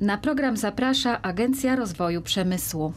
Na program zaprasza Agencja Rozwoju Przemysłu.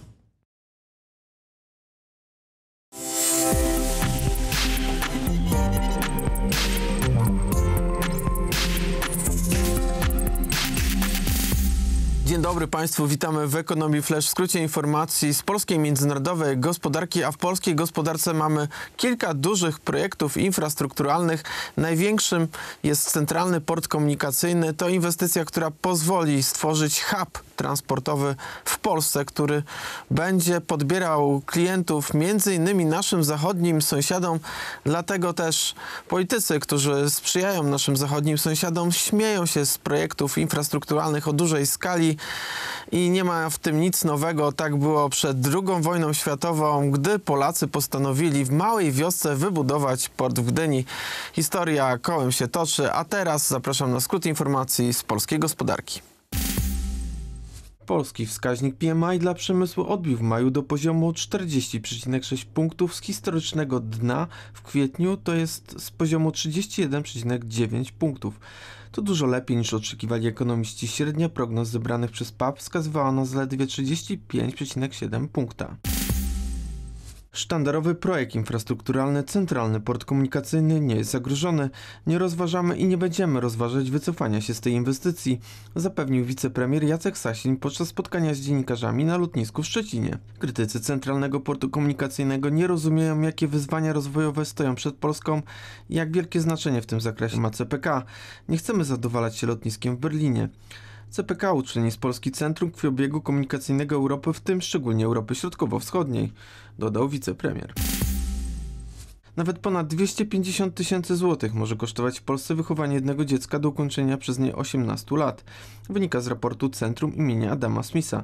Dzień dobry Państwu, witamy w Ekonomii Flash. W skrócie informacji z polskiej międzynarodowej gospodarki, a w polskiej gospodarce mamy kilka dużych projektów infrastrukturalnych. Największym jest Centralny Port Komunikacyjny. To inwestycja, która pozwoli stworzyć hub transportowy w Polsce, który będzie podbierał klientów między innymi naszym zachodnim sąsiadom. Dlatego też politycy, którzy sprzyjają naszym zachodnim sąsiadom, śmieją się z projektów infrastrukturalnych o dużej skali i nie ma w tym nic nowego. Tak było przed II wojną światową, gdy Polacy postanowili w małej wiosce wybudować port w Gdyni. Historia kołem się toczy, a teraz zapraszam na skrót informacji z polskiej gospodarki. Polski wskaźnik PMI dla przemysłu odbił w maju do poziomu 40,6 punktów z historycznego dna w kwietniu, to jest z poziomu 31,9 punktów. To dużo lepiej niż oczekiwali ekonomiści. Średnia prognoz zebranych przez PAP wskazywała na zaledwie 35,7 punkta. Sztandarowy projekt infrastrukturalny Centralny Port Komunikacyjny nie jest zagrożony. Nie rozważamy i nie będziemy rozważać wycofania się z tej inwestycji, zapewnił wicepremier Jacek Sasin podczas spotkania z dziennikarzami na lotnisku w Szczecinie. Krytycy Centralnego Portu Komunikacyjnego nie rozumieją, jakie wyzwania rozwojowe stoją przed Polską i jak wielkie znaczenie w tym zakresie ma CPK. Nie chcemy zadowalać się lotniskiem w Berlinie. CPK uczyni z Polski centrum obiegu komunikacyjnego Europy, w tym szczególnie Europy Środkowo-Wschodniej, dodał wicepremier. Nawet ponad 250 tysięcy złotych może kosztować w Polsce wychowanie jednego dziecka do ukończenia przez nie 18 lat. Wynika z raportu Centrum imienia Adama Smitha.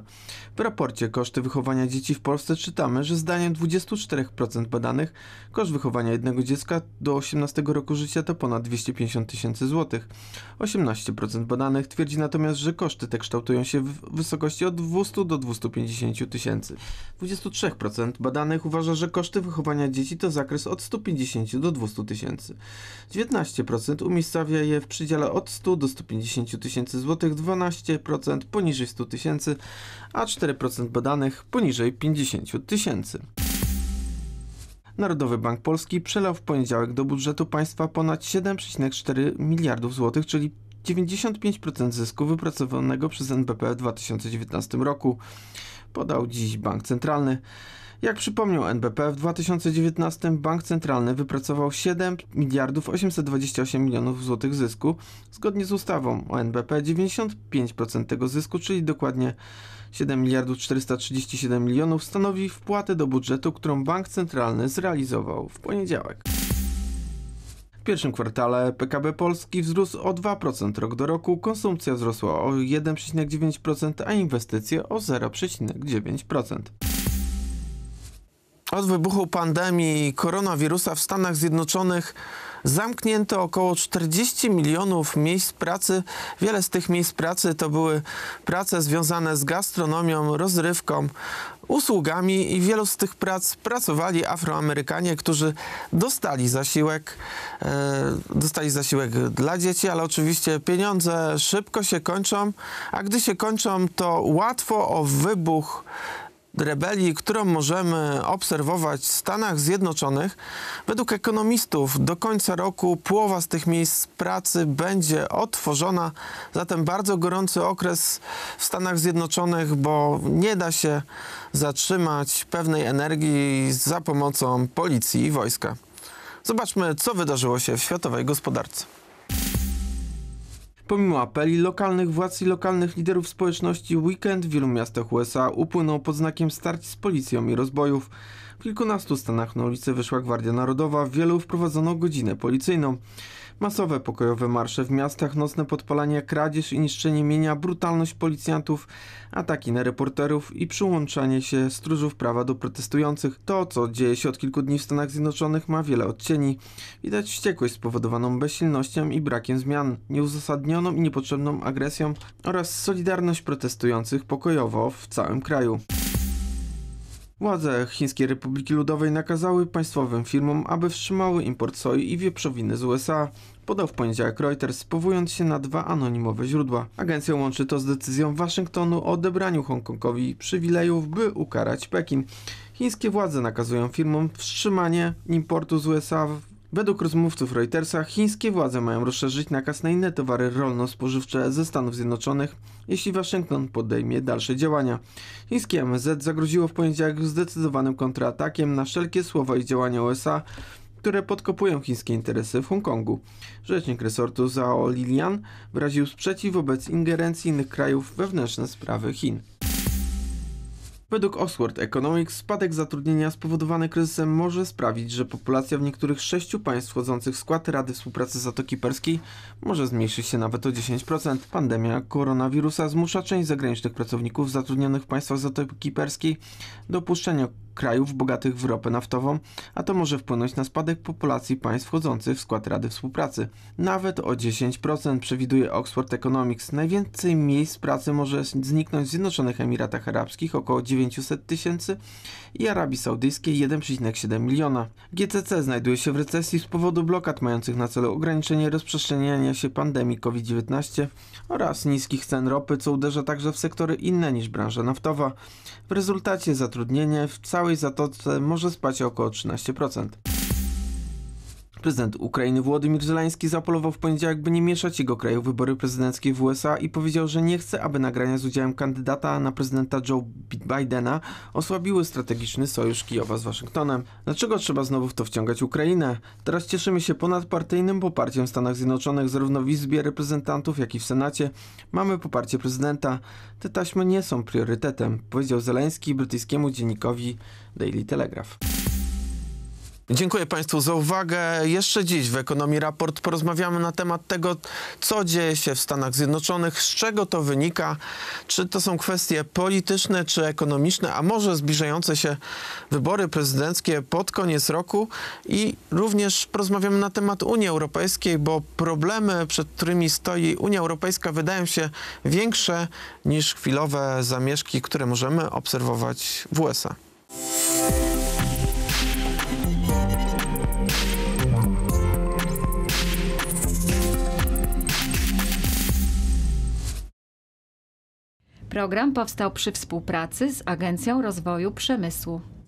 W raporcie koszty wychowania dzieci w Polsce czytamy, że zdaniem 24% badanych koszt wychowania jednego dziecka do 18 roku życia to ponad 250 tysięcy złotych. 18% badanych twierdzi natomiast, że koszty te kształtują się w wysokości od 200 do 250 tysięcy. 23% badanych uważa, że koszty wychowania dzieci to zakres od 100 150 do 200 tysięcy. 19% umiejscawia je w przedziale od 100 do 150 tysięcy złotych, 12% poniżej 100 tysięcy, a 4% badanych poniżej 50 tysięcy. Narodowy Bank Polski przelał w poniedziałek do budżetu państwa ponad 7,4 miliardów złotych, czyli 95% zysku wypracowanego przez NBP w 2019 roku, podał dziś Bank Centralny. Jak przypomniał NBP, w 2019 bank centralny wypracował 7 miliardów 828 milionów złotych zysku. Zgodnie z ustawą o NBP 95% tego zysku, czyli dokładnie 7 miliardów 437 milionów stanowi wpłatę do budżetu, którą bank centralny zrealizował w poniedziałek. W pierwszym kwartale PKB Polski wzrósł o 2% rok do roku, konsumpcja wzrosła o 1,9%, a inwestycje o 0,9%. Od wybuchu pandemii koronawirusa w Stanach Zjednoczonych zamknięto około 40 milionów miejsc pracy. Wiele z tych miejsc pracy to były prace związane z gastronomią, rozrywką, usługami i wielu z tych prac pracowali Afroamerykanie, którzy dostali zasiłek, e, dostali zasiłek dla dzieci, ale oczywiście pieniądze szybko się kończą, a gdy się kończą, to łatwo o wybuch rebelii, którą możemy obserwować w Stanach Zjednoczonych, według ekonomistów do końca roku połowa z tych miejsc pracy będzie otworzona. Zatem bardzo gorący okres w Stanach Zjednoczonych, bo nie da się zatrzymać pewnej energii za pomocą policji i wojska. Zobaczmy, co wydarzyło się w światowej gospodarce. Pomimo apeli lokalnych władz i lokalnych liderów społeczności, weekend w wielu miastach USA upłynął pod znakiem starć z policją i rozbojów. W kilkunastu stanach na ulicy wyszła Gwardia Narodowa, w wielu wprowadzono godzinę policyjną. Masowe pokojowe marsze w miastach, nocne podpalanie, kradzież i niszczenie mienia, brutalność policjantów, ataki na reporterów i przyłączanie się stróżów prawa do protestujących. To, co dzieje się od kilku dni w Stanach Zjednoczonych, ma wiele odcieni. Widać wściekłość spowodowaną bezsilnością i brakiem zmian, nieuzasadnioną i niepotrzebną agresją oraz solidarność protestujących pokojowo w całym kraju. Władze Chińskiej Republiki Ludowej nakazały państwowym firmom, aby wstrzymały import soi i wieprzowiny z USA, podał w poniedziałek Reuters, powołując się na dwa anonimowe źródła. Agencja łączy to z decyzją Waszyngtonu o odebraniu Hongkongowi przywilejów, by ukarać Pekin. Chińskie władze nakazują firmom wstrzymanie importu z USA Według rozmówców Reutersa chińskie władze mają rozszerzyć nakaz na inne towary rolno-spożywcze ze Stanów Zjednoczonych, jeśli Waszyngton podejmie dalsze działania. Chińskie MZ zagroziło w poniedziałek zdecydowanym kontratakiem na wszelkie słowa i działania USA, które podkopują chińskie interesy w Hongkongu. Rzecznik resortu Zhao Lilian wyraził sprzeciw wobec ingerencji innych krajów w wewnętrzne sprawy Chin. Według Oxford Economics spadek zatrudnienia spowodowany kryzysem może sprawić, że populacja w niektórych sześciu państw wchodzących w skład Rady Współpracy Zatoki Perskiej może zmniejszyć się nawet o 10%. Pandemia koronawirusa zmusza część zagranicznych pracowników zatrudnionych w państwach Zatoki Perskiej do opuszczenia krajów bogatych w ropę naftową, a to może wpłynąć na spadek populacji państw wchodzących w skład Rady Współpracy. Nawet o 10% przewiduje Oxford Economics. Najwięcej miejsc pracy może zniknąć w Zjednoczonych Emiratach Arabskich około 900 tysięcy i Arabii Saudyjskiej 1,7 miliona. GCC znajduje się w recesji z powodu blokad mających na celu ograniczenie rozprzestrzeniania się pandemii COVID-19 oraz niskich cen ropy, co uderza także w sektory inne niż branża naftowa. W rezultacie zatrudnienie w całym całej zatoce może spać około 13%. Prezydent Ukrainy Włodymir Zelański zapolował w poniedziałek, by nie mieszać jego kraju w wybory prezydenckie w USA i powiedział, że nie chce, aby nagrania z udziałem kandydata na prezydenta Joe Bidena osłabiły strategiczny sojusz Kijowa z Waszyngtonem. Dlaczego trzeba znowu w to wciągać Ukrainę? Teraz cieszymy się ponadpartyjnym poparciem w Stanach Zjednoczonych zarówno w Izbie Reprezentantów, jak i w Senacie. Mamy poparcie prezydenta. Te taśmy nie są priorytetem, powiedział Zelański brytyjskiemu dziennikowi Daily Telegraph. Dziękuję Państwu za uwagę. Jeszcze dziś w Ekonomii Raport porozmawiamy na temat tego, co dzieje się w Stanach Zjednoczonych, z czego to wynika, czy to są kwestie polityczne czy ekonomiczne, a może zbliżające się wybory prezydenckie pod koniec roku i również porozmawiamy na temat Unii Europejskiej, bo problemy, przed którymi stoi Unia Europejska wydają się większe niż chwilowe zamieszki, które możemy obserwować w USA. Program powstał przy współpracy z Agencją Rozwoju Przemysłu.